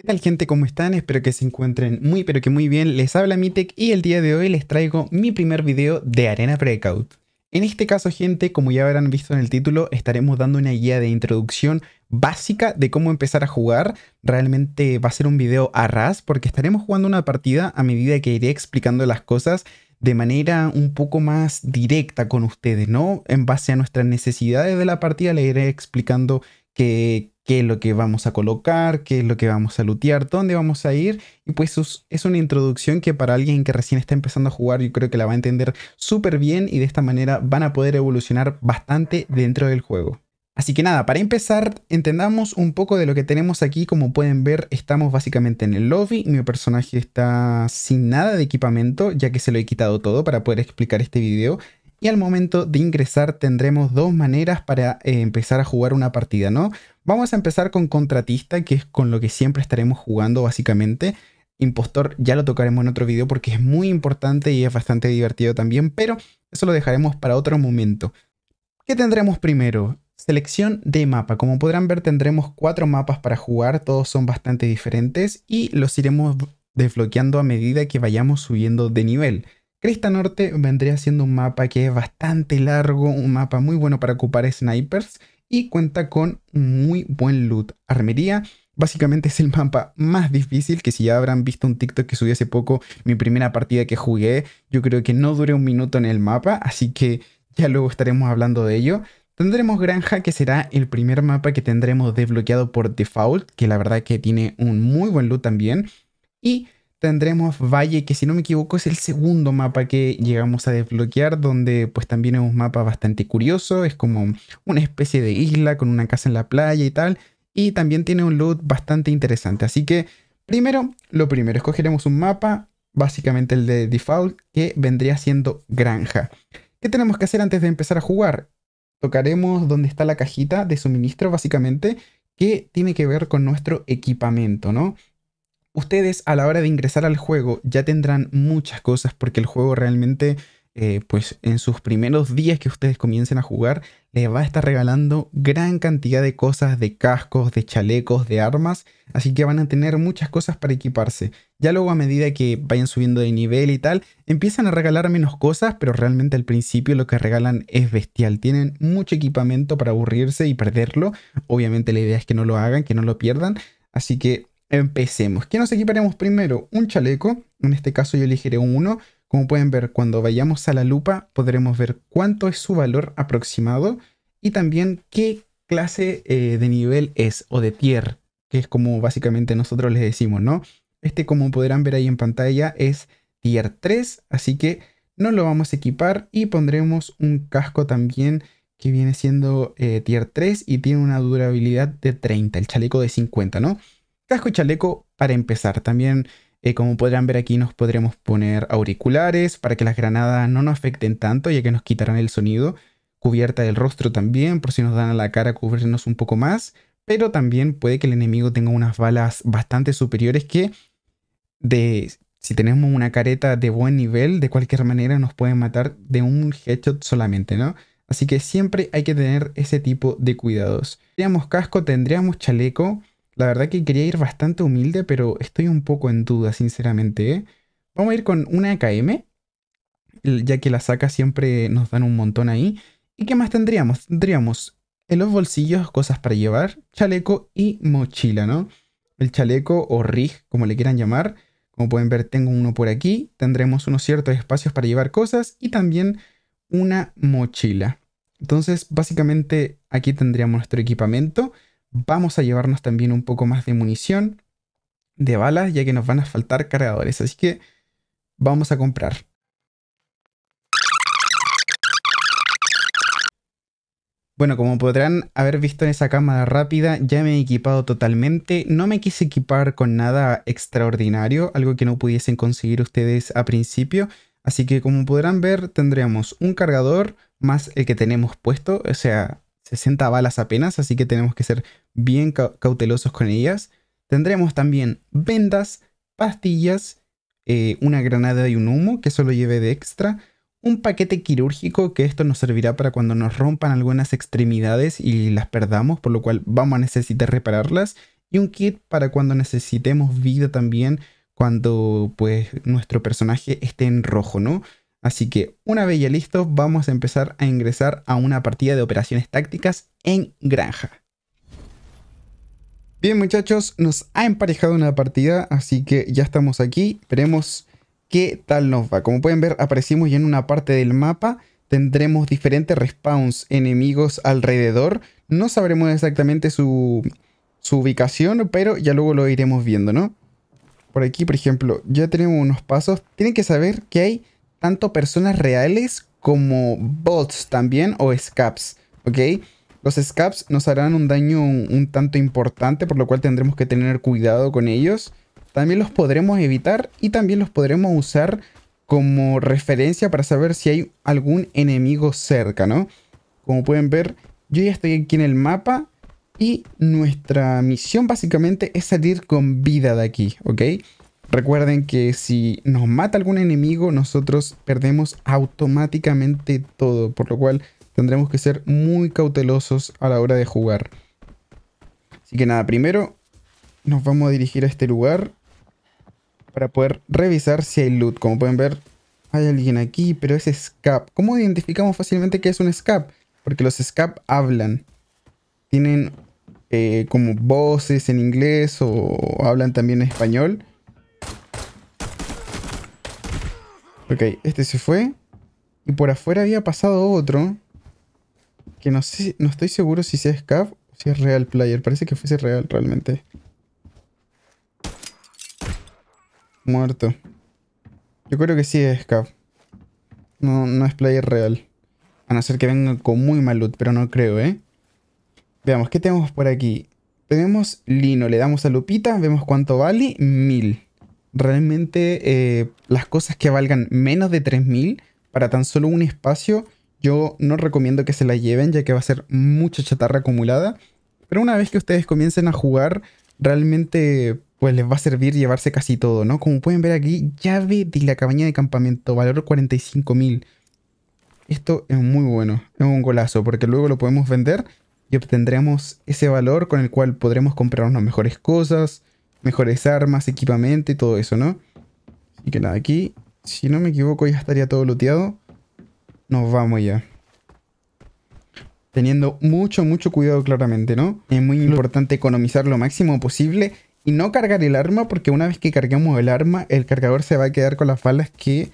¿Qué tal gente? ¿Cómo están? Espero que se encuentren muy pero que muy bien. Les habla Mitek y el día de hoy les traigo mi primer video de Arena Breakout. En este caso gente, como ya habrán visto en el título, estaremos dando una guía de introducción básica de cómo empezar a jugar. Realmente va a ser un video a ras porque estaremos jugando una partida a medida que iré explicando las cosas de manera un poco más directa con ustedes, ¿no? En base a nuestras necesidades de la partida le iré explicando que qué es lo que vamos a colocar, qué es lo que vamos a lootear? dónde vamos a ir. Y pues es una introducción que para alguien que recién está empezando a jugar yo creo que la va a entender súper bien y de esta manera van a poder evolucionar bastante dentro del juego. Así que nada, para empezar, entendamos un poco de lo que tenemos aquí. Como pueden ver, estamos básicamente en el lobby. Mi personaje está sin nada de equipamiento, ya que se lo he quitado todo para poder explicar este video. Y al momento de ingresar tendremos dos maneras para eh, empezar a jugar una partida, ¿no? Vamos a empezar con contratista, que es con lo que siempre estaremos jugando básicamente. Impostor ya lo tocaremos en otro video porque es muy importante y es bastante divertido también, pero eso lo dejaremos para otro momento. ¿Qué tendremos primero? Selección de mapa. Como podrán ver tendremos cuatro mapas para jugar, todos son bastante diferentes y los iremos desbloqueando a medida que vayamos subiendo de nivel. Crista Norte vendría siendo un mapa que es bastante largo, un mapa muy bueno para ocupar snipers y cuenta con muy buen loot. Armería básicamente es el mapa más difícil que si ya habrán visto un TikTok que subí hace poco, mi primera partida que jugué, yo creo que no duré un minuto en el mapa, así que ya luego estaremos hablando de ello. Tendremos Granja, que será el primer mapa que tendremos desbloqueado por default, que la verdad que tiene un muy buen loot también. Y tendremos Valle, que si no me equivoco es el segundo mapa que llegamos a desbloquear, donde pues también es un mapa bastante curioso, es como una especie de isla con una casa en la playa y tal, y también tiene un loot bastante interesante. Así que primero, lo primero, escogeremos un mapa, básicamente el de default, que vendría siendo granja. ¿Qué tenemos que hacer antes de empezar a jugar? Tocaremos donde está la cajita de suministro, básicamente, que tiene que ver con nuestro equipamiento, ¿no? ustedes a la hora de ingresar al juego ya tendrán muchas cosas porque el juego realmente, eh, pues en sus primeros días que ustedes comiencen a jugar, les va a estar regalando gran cantidad de cosas, de cascos, de chalecos, de armas, así que van a tener muchas cosas para equiparse. Ya luego a medida que vayan subiendo de nivel y tal, empiezan a regalar menos cosas, pero realmente al principio lo que regalan es bestial. Tienen mucho equipamiento para aburrirse y perderlo. Obviamente la idea es que no lo hagan, que no lo pierdan. Así que Empecemos. ¿Qué nos equiparemos primero? Un chaleco. En este caso yo elegiré uno. Como pueden ver, cuando vayamos a la lupa podremos ver cuánto es su valor aproximado y también qué clase eh, de nivel es o de tier, que es como básicamente nosotros les decimos, ¿no? Este, como podrán ver ahí en pantalla, es tier 3, así que no lo vamos a equipar y pondremos un casco también que viene siendo eh, tier 3 y tiene una durabilidad de 30, el chaleco de 50, ¿no? casco y chaleco para empezar. También, eh, como podrán ver aquí, nos podremos poner auriculares para que las granadas no nos afecten tanto, ya que nos quitarán el sonido. Cubierta del rostro también, por si nos dan a la cara, cubrirnos un poco más. Pero también puede que el enemigo tenga unas balas bastante superiores que, de, si tenemos una careta de buen nivel, de cualquier manera nos pueden matar de un headshot solamente, ¿no? Así que siempre hay que tener ese tipo de cuidados. Tendríamos casco, tendríamos chaleco, la verdad que quería ir bastante humilde, pero estoy un poco en duda, sinceramente. ¿eh? Vamos a ir con una AKM, ya que las sacas siempre nos dan un montón ahí. ¿Y qué más tendríamos? Tendríamos en los bolsillos cosas para llevar, chaleco y mochila, ¿no? El chaleco o rig, como le quieran llamar. Como pueden ver, tengo uno por aquí. Tendremos unos ciertos espacios para llevar cosas y también una mochila. Entonces, básicamente aquí tendríamos nuestro equipamiento. Vamos a llevarnos también un poco más de munición, de balas, ya que nos van a faltar cargadores. Así que vamos a comprar. Bueno, como podrán haber visto en esa cámara rápida, ya me he equipado totalmente. No me quise equipar con nada extraordinario, algo que no pudiesen conseguir ustedes a principio. Así que como podrán ver, tendríamos un cargador más el que tenemos puesto, o sea, 60 balas apenas, así que tenemos que ser bien cautelosos con ellas. Tendremos también vendas, pastillas, eh, una granada y un humo que solo lleve de extra, un paquete quirúrgico que esto nos servirá para cuando nos rompan algunas extremidades y las perdamos, por lo cual vamos a necesitar repararlas, y un kit para cuando necesitemos vida también, cuando pues nuestro personaje esté en rojo, ¿no? Así que una vez ya listos, vamos a empezar a ingresar a una partida de operaciones tácticas en granja. Bien muchachos, nos ha emparejado una partida, así que ya estamos aquí. Veremos qué tal nos va. Como pueden ver, aparecimos ya en una parte del mapa. Tendremos diferentes respawns enemigos alrededor. No sabremos exactamente su, ubicación, pero ya luego lo iremos viendo, ¿no? Por aquí, por ejemplo, ya tenemos unos pasos. Tienen que saber que hay tanto personas reales como bots también o scaps, ¿ok? Los scaps nos harán un daño un, un, tanto importante, por lo cual tendremos que tener cuidado con ellos. También los podremos evitar y también los podremos usar como referencia para saber si hay algún enemigo cerca, ¿no? Como pueden ver, yo ya estoy aquí en el mapa y nuestra misión básicamente es salir con vida de aquí, ¿ok? Recuerden que si nos mata algún enemigo, nosotros perdemos automáticamente todo, por lo cual tendremos que ser muy cautelosos a la hora de jugar. Así que nada, primero nos vamos a dirigir a este lugar para poder revisar si hay loot. Como pueden ver, hay alguien aquí, pero es scap. ¿Cómo identificamos fácilmente que es un scap? Porque los scap hablan. Tienen eh, como voces en inglés o hablan también en español. Ok, este se fue. Y por afuera había pasado otro. Que no sé, no estoy seguro si sea Scav o si es Real Player. Parece que fuese real realmente. Muerto. Yo creo que sí es Scav. No, no es player real. A no ser que venga con muy mal loot, pero no creo, ¿eh? Veamos, ¿qué tenemos por aquí? Tenemos Lino, le damos a Lupita, vemos cuánto vale, 1000 realmente eh, las cosas que valgan menos de 3.000 para tan solo un espacio, yo no recomiendo que se la lleven ya que va a ser mucha chatarra acumulada. Pero una vez que ustedes comiencen a jugar, realmente pues les va a servir llevarse casi todo, ¿no? Como pueden ver aquí, llave de la cabaña de campamento, valor 45.000. Esto es muy bueno, es un golazo, porque luego lo podemos vender y obtendremos ese valor con el cual podremos comprar unas mejores cosas, mejores armas, equipamiento y todo eso, ¿no? Así que nada, aquí, si no me equivoco, ya estaría todo looteado. Nos vamos ya. Teniendo mucho, mucho cuidado claramente, ¿no? Es muy importante economizar lo máximo posible y no cargar el arma porque una vez que carguemos el arma, el cargador se va a quedar con las balas que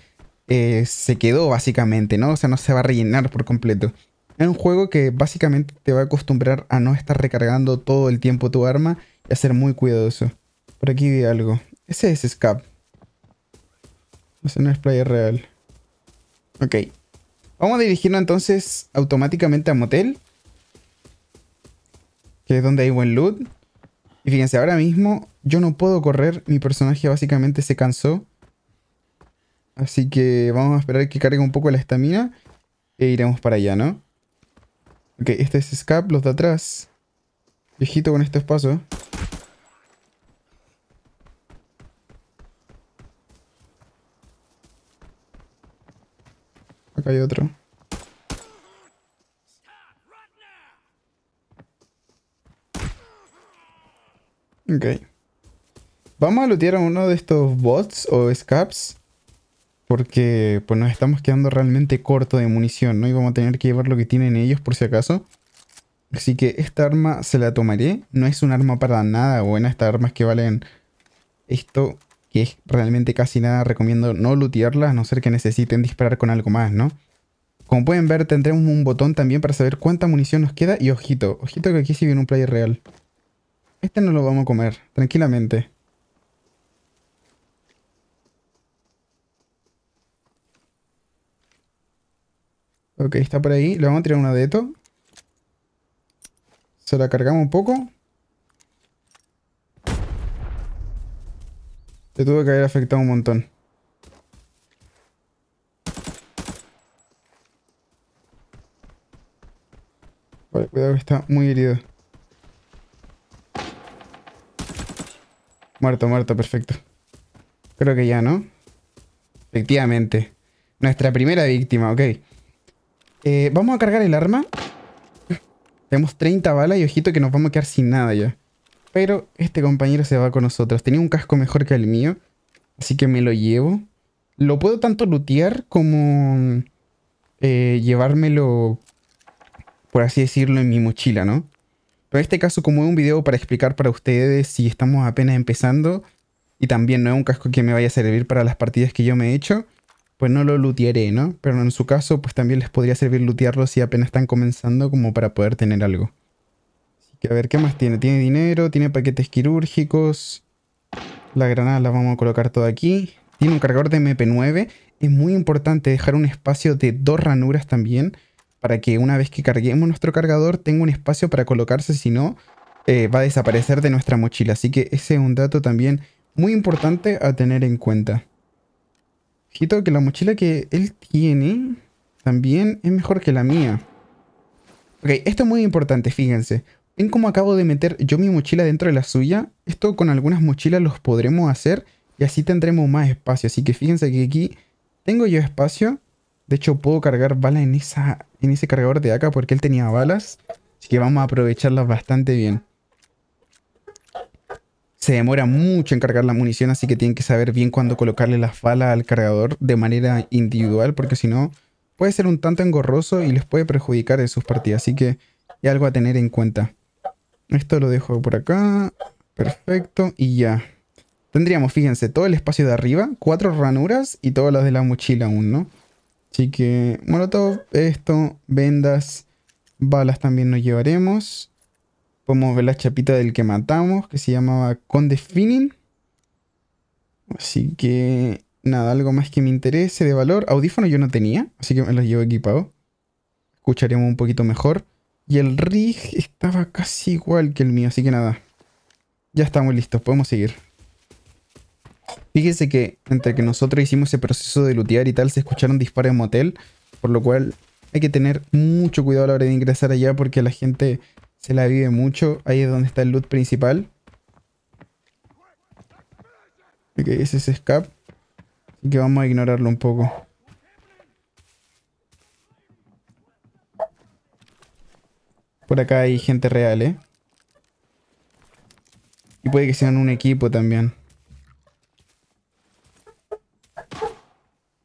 eh, se quedó básicamente, ¿no? O sea, no se va a rellenar por completo. Es un juego que básicamente te va a acostumbrar a no estar recargando todo el tiempo tu arma y a ser muy cuidadoso. Por aquí vi algo. Ese es Scap. Ese no es player real. Ok. Vamos a dirigirnos entonces automáticamente a Motel. Que es donde hay buen loot. Y fíjense, ahora mismo yo no puedo correr. Mi personaje básicamente se cansó. Así que vamos a esperar que cargue un poco la estamina. E iremos para allá, ¿no? Ok, este es Scap, los de atrás. Viejito con este pasos. hay otro. Ok. Vamos a lootear a uno de estos bots o scabs. Porque pues nos estamos quedando realmente corto de munición, ¿no? Y vamos a tener que llevar lo que tienen ellos por si acaso. Así que esta arma se la tomaré. No es un arma para nada buena. Estas armas que valen esto que es realmente casi nada, recomiendo no lootearlas, a no ser que necesiten disparar con algo más, ¿no? Como pueden ver, tendremos un botón también para saber cuánta munición nos queda. Y ojito, ojito que aquí sí viene un player real. Este no lo vamos a comer, tranquilamente. Ok, está por ahí. Le vamos a tirar una de esto. Se la cargamos un poco. tuve que haber afectado un montón. cuidado que está muy herido. Muerto, muerto, perfecto. Creo que ya, ¿no? Efectivamente. Nuestra primera víctima, ok. Eh, vamos a cargar el arma. Tenemos 30 balas y ojito que nos vamos a quedar sin nada ya. Pero este compañero se va con nosotros. Tenía un casco mejor que el mío. Así que me lo llevo. Lo puedo tanto lootear como eh, llevármelo, por así decirlo, en mi mochila, ¿no? Pero en este caso, como es un video para explicar para ustedes si estamos apenas empezando y también no es un casco que me vaya a servir para las partidas que yo me he hecho, pues no lo lutearé, ¿no? Pero en su caso, pues también les podría servir lootearlo si apenas están comenzando como para poder tener algo a ver, ¿qué más tiene? Tiene dinero, tiene paquetes quirúrgicos. La granada la vamos a colocar toda aquí. Tiene un cargador de MP9. Es muy importante dejar un espacio de dos ranuras también. Para que una vez que carguemos nuestro cargador tenga un espacio para colocarse. Si no, eh, va a desaparecer de nuestra mochila. Así que ese es un dato también muy importante a tener en cuenta. fíjate que la mochila que él tiene también es mejor que la mía. Ok, esto es muy importante, fíjense. ¿Ven cómo acabo de meter yo mi mochila dentro de la suya? Esto con algunas mochilas los podremos hacer y así tendremos más espacio. Así que fíjense que aquí tengo yo espacio. De hecho, puedo cargar balas en, esa, en ese cargador de acá porque él tenía balas. Así que vamos a aprovecharlas bastante bien. Se demora mucho en cargar la munición, así que tienen que saber bien cuándo colocarle las balas al cargador de manera individual, porque si no, puede ser un tanto engorroso y les puede perjudicar en sus partidas. Así que hay algo a tener en cuenta. Esto lo dejo por acá. Perfecto. Y ya. Tendríamos, fíjense, todo el espacio de arriba, cuatro ranuras y todas las de la mochila aún, ¿no? Así que todo esto, vendas, balas también nos llevaremos. Podemos ver la chapita del que matamos, que se llamaba Conde Finning. Así que nada, algo más que me interese de valor. Audífono yo no tenía, así que me los llevo equipado. Escucharemos un poquito mejor. Y el rig estaba casi igual que el mío, así que nada. Ya estamos listos, podemos seguir. Fíjense que entre que nosotros hicimos ese proceso de lootear y tal, se escucharon disparos en motel, por lo cual hay que tener mucho cuidado a la hora de ingresar allá porque la gente se la vive mucho. Ahí es donde está el loot principal. Ok, ese es escape. Así que vamos a ignorarlo un poco. Por acá hay gente real, ¿eh? Y puede que sean un equipo también.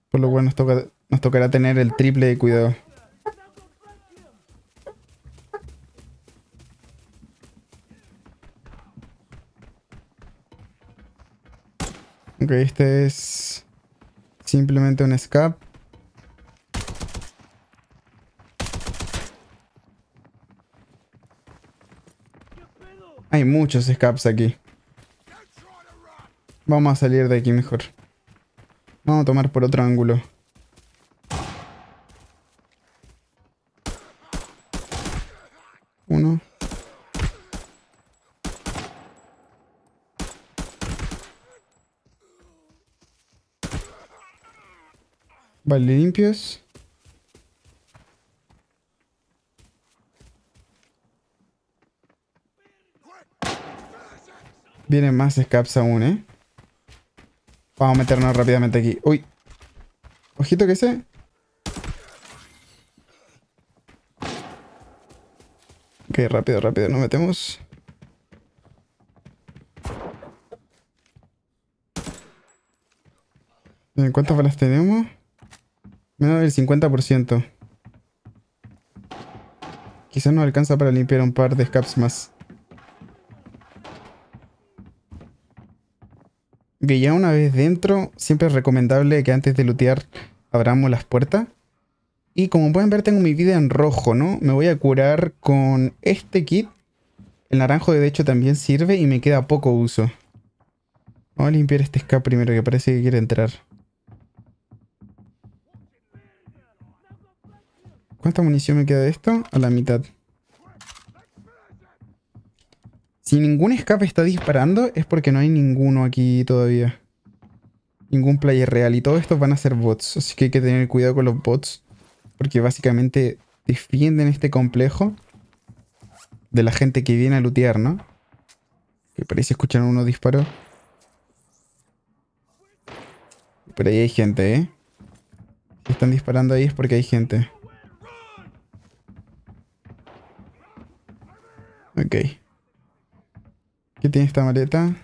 Por lo cual nos, nos tocará tener el triple de cuidado. Ok, este es simplemente un escape. Hay muchos escapes aquí. Vamos a salir de aquí mejor. Vamos a tomar por otro ángulo. Uno. Vale, limpios. Vienen más escapes aún, ¿eh? Vamos a meternos rápidamente aquí. Uy. Ojito que ese. Ok, rápido, rápido. Nos metemos. ¿Cuántas balas tenemos? Menos del 50%. Quizás no alcanza para limpiar un par de escapes más. Que ya una vez dentro, siempre es recomendable que antes de lootear abramos las puertas. Y como pueden ver tengo mi vida en rojo, ¿no? Me voy a curar con este kit. El naranjo de hecho también sirve y me queda poco uso. Vamos a limpiar este SK primero que parece que quiere entrar. ¿Cuánta munición me queda de esto? A la mitad. Si ningún escape está disparando es porque no hay ninguno aquí todavía. Ningún player real. Y todos estos van a ser bots. Así que hay que tener cuidado con los bots. Porque básicamente defienden este complejo de la gente que viene a lootear, ¿no? Que parece escuchar uno disparo. Pero ahí hay gente, ¿eh? Si están disparando ahí es porque hay gente. Ok. ¿Qué tiene esta maleta?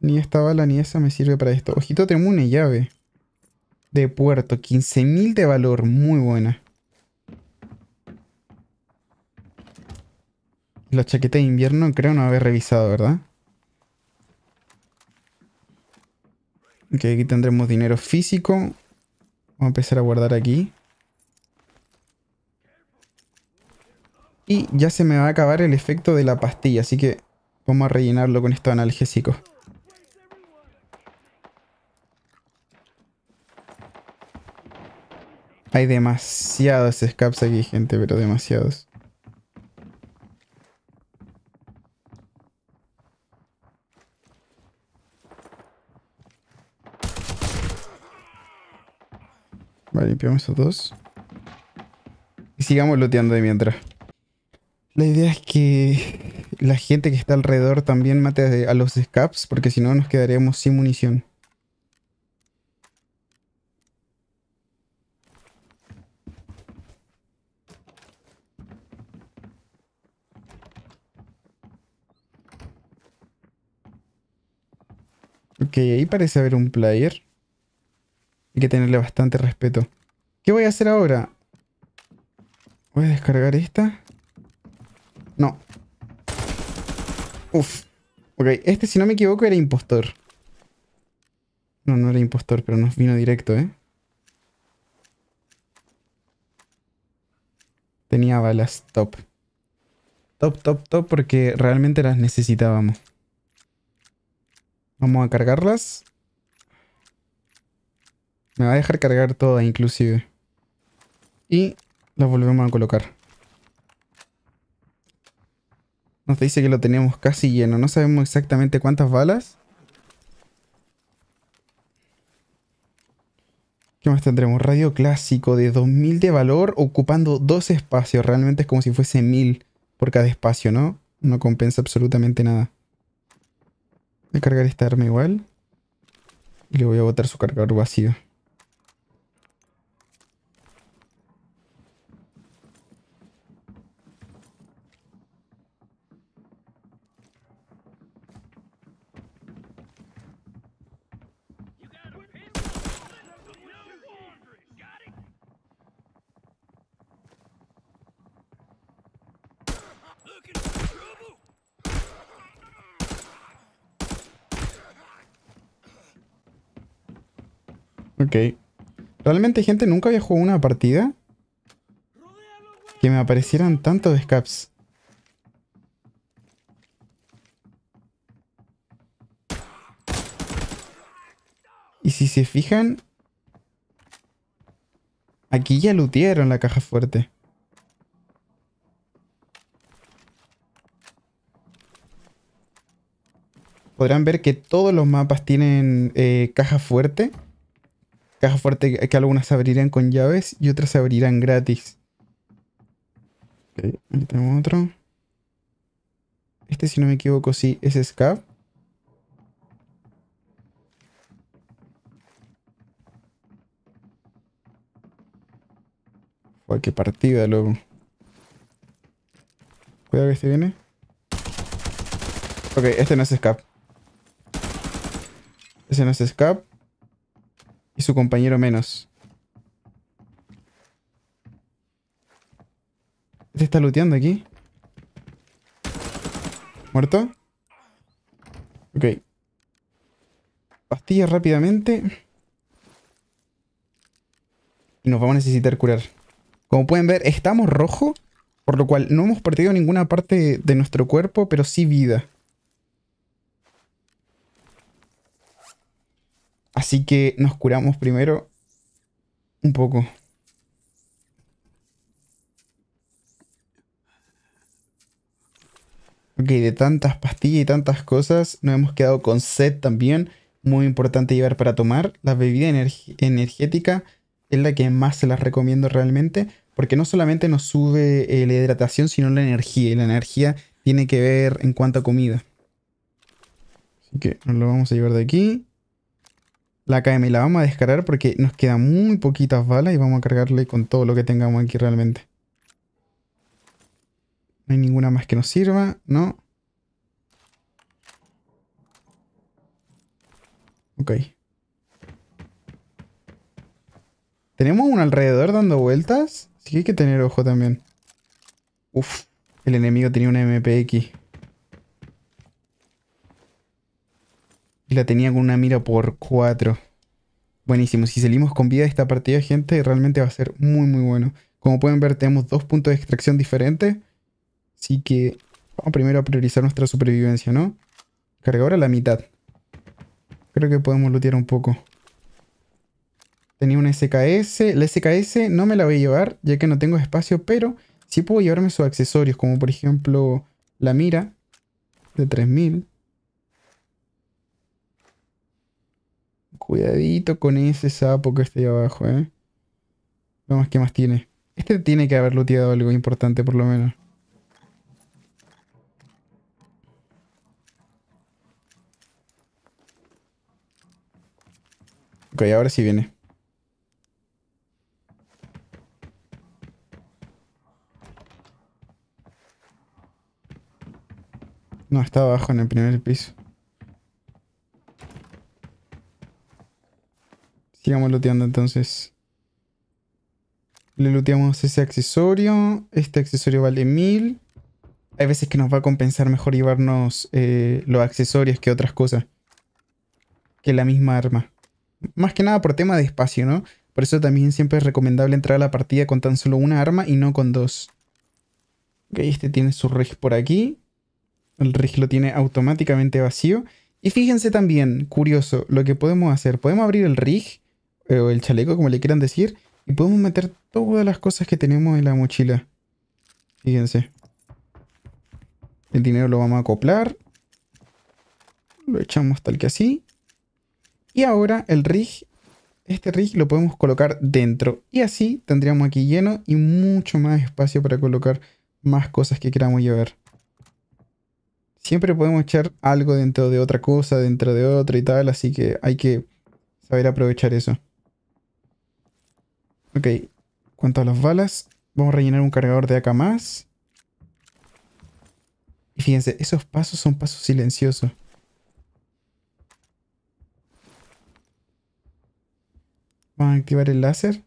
Ni esta bala ni esa me sirve para esto. Ojito, tengo una llave. De puerto. 15.000 de valor. Muy buena. La chaqueta de invierno creo no haber revisado, ¿verdad? Ok, aquí tendremos dinero físico. Vamos a empezar a guardar aquí. Y ya se me va a acabar el efecto de la pastilla, así que vamos a rellenarlo con estos analgésico. Hay demasiados escapes aquí, gente, pero demasiados. Vale, limpiamos esos dos. Y sigamos looteando de mientras. La idea es que la gente que está alrededor también mate a los scaps, porque si no nos quedaríamos sin munición. Ok, ahí parece haber un player. Hay que tenerle bastante respeto. ¿Qué voy a hacer ahora? Voy a descargar esta. No. Uf. Ok, este si no me equivoco era impostor. No, no era impostor, pero nos vino directo, ¿eh? Tenía balas top. Top, top, top, porque realmente las necesitábamos. Vamos a cargarlas. Me va a dejar cargar toda, inclusive. Y las volvemos a colocar. Nos dice que lo teníamos casi lleno. No sabemos exactamente cuántas balas. ¿Qué más tendremos? Radio clásico de 2000 de valor ocupando dos espacios. Realmente es como si fuese 1000 por cada espacio, ¿no? No compensa absolutamente nada. Voy a cargar esta arma igual. Y le voy a botar su cargador vacío. Ok. Realmente, gente, nunca había jugado una partida que me aparecieran tantos escapes. Y si se fijan, aquí ya lootearon la caja fuerte. Podrán ver que todos los mapas tienen eh, caja fuerte. Caja fuerte que algunas se abrirán con llaves y otras se abrirán gratis. Ok, tenemos otro. Este, si no me equivoco, sí, es SCAP. Uy, qué partida, loco. Cuidado que este viene. Ok, este no es SCAP. Ese no es SCAP compañero menos. Se está looteando aquí. ¿Muerto? Ok. Pastilla rápidamente. Y nos vamos a necesitar curar. Como pueden ver, estamos rojo, por lo cual no hemos perdido ninguna parte de nuestro cuerpo, pero sí vida. Así que nos curamos primero un poco. Ok, de tantas pastillas y tantas cosas, nos hemos quedado con sed también. Muy importante llevar para tomar. La bebida energética es la que más se las recomiendo realmente, porque no solamente nos sube eh, la hidratación, sino la energía. Y la energía tiene que ver en cuanto a comida. Así que nos lo vamos a llevar de aquí la KM la vamos a descargar porque nos quedan muy poquitas balas y vamos a cargarle con todo lo que tengamos aquí realmente. No hay ninguna más que nos sirva, ¿no? Ok. Tenemos un alrededor dando vueltas, así que hay que tener ojo también. Uf, el enemigo tenía una MPX. Y La tenía con una mira por 4. Buenísimo. Si salimos con vida de esta partida, gente, realmente va a ser muy, muy bueno. Como pueden ver, tenemos dos puntos de extracción diferentes. Así que vamos primero a priorizar nuestra supervivencia, ¿no? Cargador a la mitad. Creo que podemos lootear un poco. Tenía una SKS. La SKS no me la voy a llevar, ya que no tengo espacio, pero sí puedo llevarme sus accesorios, como por ejemplo la mira de 3000. Cuidadito con ese sapo que está ahí abajo, ¿eh? Vamos, ¿qué más tiene? Este tiene que haber looteado algo importante, por lo menos. Ok, ahora sí viene. No, está abajo en el primer piso. Sigamos looteando entonces. Le looteamos ese accesorio. Este accesorio vale 1000. Hay veces que nos va a compensar mejor llevarnos eh, los accesorios que otras cosas. Que la misma arma. Más que nada por tema de espacio, ¿no? Por eso también siempre es recomendable entrar a la partida con tan solo una arma y no con dos. Ok, este tiene su rig por aquí. El rig lo tiene automáticamente vacío. Y fíjense también, curioso, lo que podemos hacer. Podemos abrir el rig pero eh, el chaleco, como le quieran decir. Y podemos meter todas las cosas que tenemos en la mochila. Fíjense. El dinero lo vamos a acoplar. Lo echamos tal que así. Y ahora el rig, este rig lo podemos colocar dentro. Y así tendríamos aquí lleno y mucho más espacio para colocar más cosas que queramos llevar. Siempre podemos echar algo dentro de otra cosa, dentro de otra y tal. Así que hay que saber aprovechar eso. Ok, cuanto a las balas, vamos a rellenar un cargador de acá más. Y fíjense, esos pasos son pasos silenciosos. Vamos a activar el láser.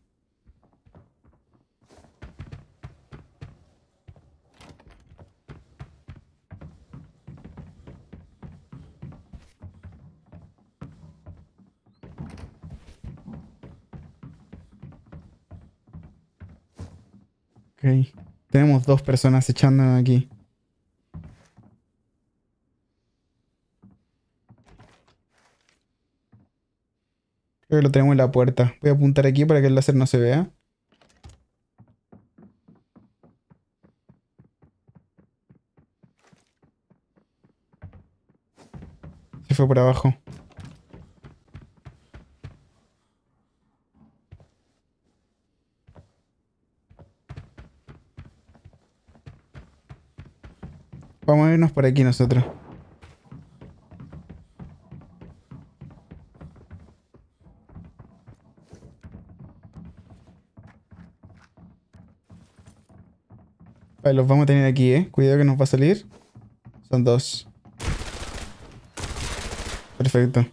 Tenemos dos personas echándonos aquí. Creo que lo tenemos en la puerta. Voy a apuntar aquí para que el láser no se vea. Se fue por abajo. por aquí nosotros. los vamos a tener aquí, eh. Cuidado que nos va a salir. Son dos. Perfecto.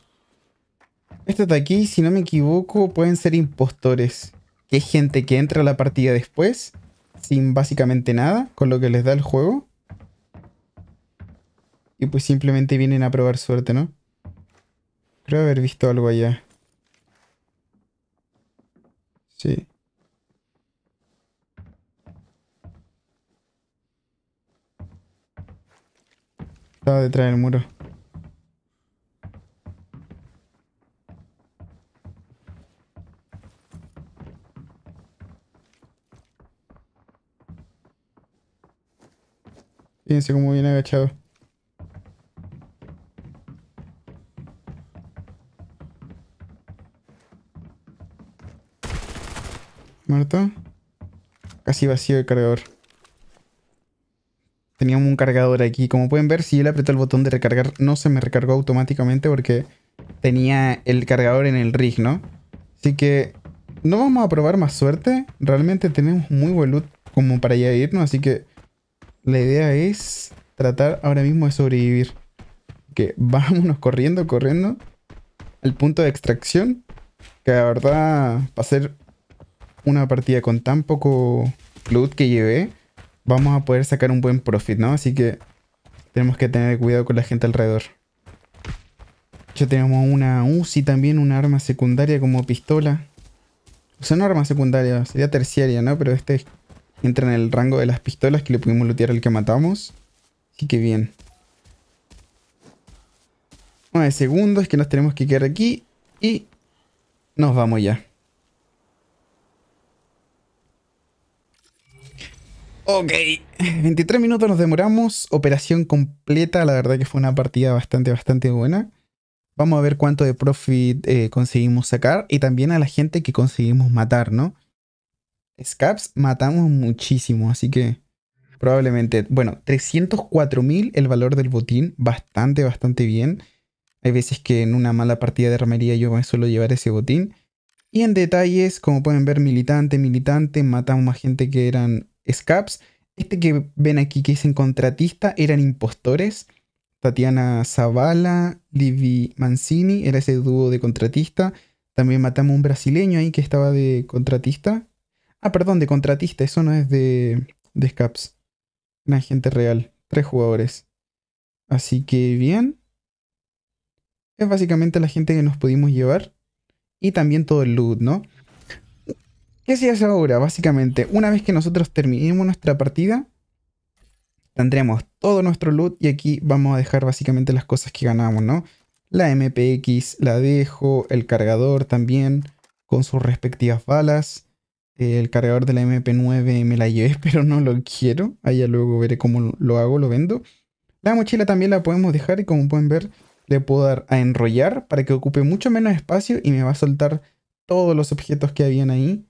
Estos de aquí, si no me equivoco, pueden ser impostores. Que es gente que entra a la partida después, sin básicamente nada, con lo que les da el juego. Y pues simplemente vienen a probar suerte, ¿no? Creo haber visto algo allá. Sí. Estaba detrás del muro. Fíjense cómo viene agachado. vacío el cargador. Teníamos un cargador aquí. Como pueden ver, si yo le aprieto el botón de recargar, no se me recargó automáticamente porque tenía el cargador en el rig, ¿no? Así que no vamos a probar más suerte. Realmente tenemos muy buen loot como para ya irnos, así que la idea es tratar ahora mismo de sobrevivir. Que vámonos corriendo, corriendo al punto de extracción. Que la verdad, Va a ser una partida con tan poco Loot que llevé, vamos a poder sacar un buen profit, ¿no? Así que tenemos que tener cuidado con la gente alrededor. Ya tenemos una Uzi también, una arma secundaria como pistola. O sea, no arma secundaria, sería terciaria, ¿no? Pero este entra en el rango de las pistolas que le pudimos lootear al que matamos. Así que bien. segundo segundos que nos tenemos que quedar aquí y nos vamos ya. Ok, 23 minutos nos demoramos, operación completa, la verdad que fue una partida bastante, bastante buena. Vamos a ver cuánto de profit eh, conseguimos sacar y también a la gente que conseguimos matar, ¿no? Scaps matamos muchísimo, así que probablemente, bueno, 304.000 el valor del botín, bastante, bastante bien. Hay veces que en una mala partida de armería yo me suelo llevar ese botín. Y en detalles, como pueden ver, militante, militante, matamos a gente que eran Scaps. Este que ven aquí que es en contratista eran impostores. Tatiana Zavala, Livy Mancini, era ese dúo de contratista. También matamos a un brasileño ahí que estaba de contratista. Ah, perdón, de contratista, eso no es de, de Scaps. Una gente real, tres jugadores. Así que bien. Es básicamente la gente que nos pudimos llevar. Y también todo el loot, ¿no? ¿Qué se hace ahora? Básicamente, una vez que nosotros terminemos nuestra partida, tendremos todo nuestro loot y aquí vamos a dejar básicamente las cosas que ganamos, ¿no? La MPX la dejo, el cargador también, con sus respectivas balas. Eh, el cargador de la MP9 me la llevé, pero no lo quiero. Allá luego veré cómo lo hago, lo vendo. La mochila también la podemos dejar y como pueden ver, le puedo dar a enrollar para que ocupe mucho menos espacio y me va a soltar todos los objetos que habían ahí.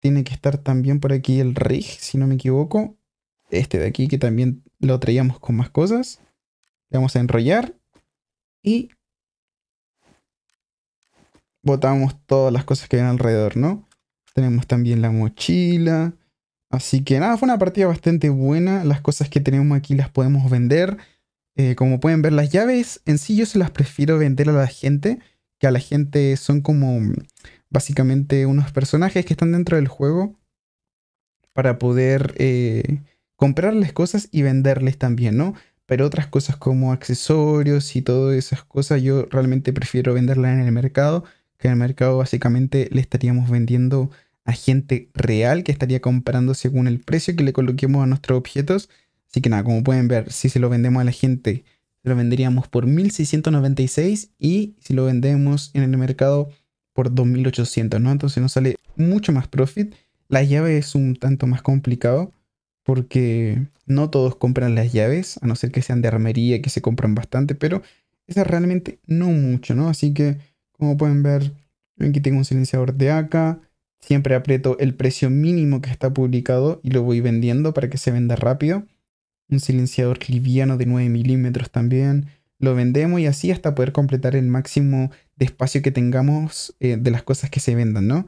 Tiene que estar también por aquí el rig, si no me equivoco. Este de aquí que también lo traíamos con más cosas. Le vamos a enrollar. Y botamos todas las cosas que hay alrededor, ¿no? Tenemos también la mochila. Así que nada, fue una partida bastante buena. Las cosas que tenemos aquí las podemos vender. Eh, como pueden ver, las llaves en sí yo se las prefiero vender a la gente. Que a la gente son como básicamente unos personajes que están dentro del juego para poder eh, comprarles cosas y venderles también, ¿no? Pero otras cosas como accesorios y todas esas cosas, yo realmente prefiero venderla en el mercado, que en el mercado básicamente le estaríamos vendiendo a gente real que estaría comprando según el precio que le coloquemos a nuestros objetos. Así que nada, como pueden ver, si se lo vendemos a la gente, se lo venderíamos por 1696 y si lo vendemos en el mercado por 2800, ¿no? Entonces nos sale mucho más profit. La llave es un tanto más complicado porque no todos compran las llaves, a no ser que sean de armería, que se compran bastante, pero esa realmente no mucho, ¿no? Así que, como pueden ver, aquí tengo un silenciador de acá, siempre aprieto el precio mínimo que está publicado y lo voy vendiendo para que se venda rápido. Un silenciador liviano de 9 milímetros también, lo vendemos y así hasta poder completar el máximo de espacio que tengamos eh, de las cosas que se vendan, ¿no?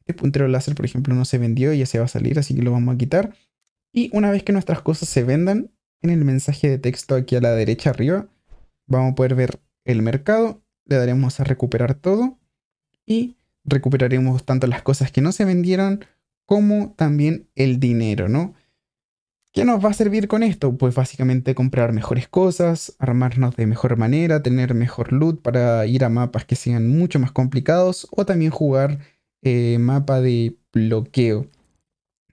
Este puntero láser, por ejemplo, no se vendió y ya se va a salir, así que lo vamos a quitar. Y una vez que nuestras cosas se vendan, en el mensaje de texto aquí a la derecha arriba, vamos a poder ver el mercado, le daremos a recuperar todo y recuperaremos tanto las cosas que no se vendieron como también el dinero, ¿no? ¿Qué nos va a servir con esto? Pues básicamente comprar mejores cosas, armarnos de mejor manera, tener mejor loot para ir a mapas que sean mucho más complicados o también jugar eh, mapa de bloqueo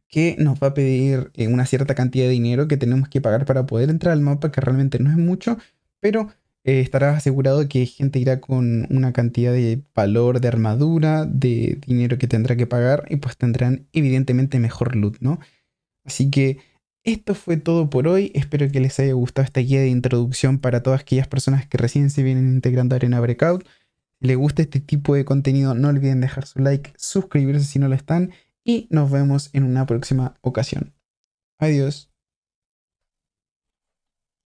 que nos va a pedir eh, una cierta cantidad de dinero que tenemos que pagar para poder entrar al mapa que realmente no es mucho, pero eh, estarás asegurado que gente irá con una cantidad de valor de armadura, de dinero que tendrá que pagar y pues tendrán evidentemente mejor loot, ¿no? Así que esto fue todo por hoy, espero que les haya gustado esta guía de introducción para todas aquellas personas que recién se vienen integrando a Arena Breakout. Si les gusta este tipo de contenido, no olviden dejar su like, suscribirse si no lo están y nos vemos en una próxima ocasión. Adiós.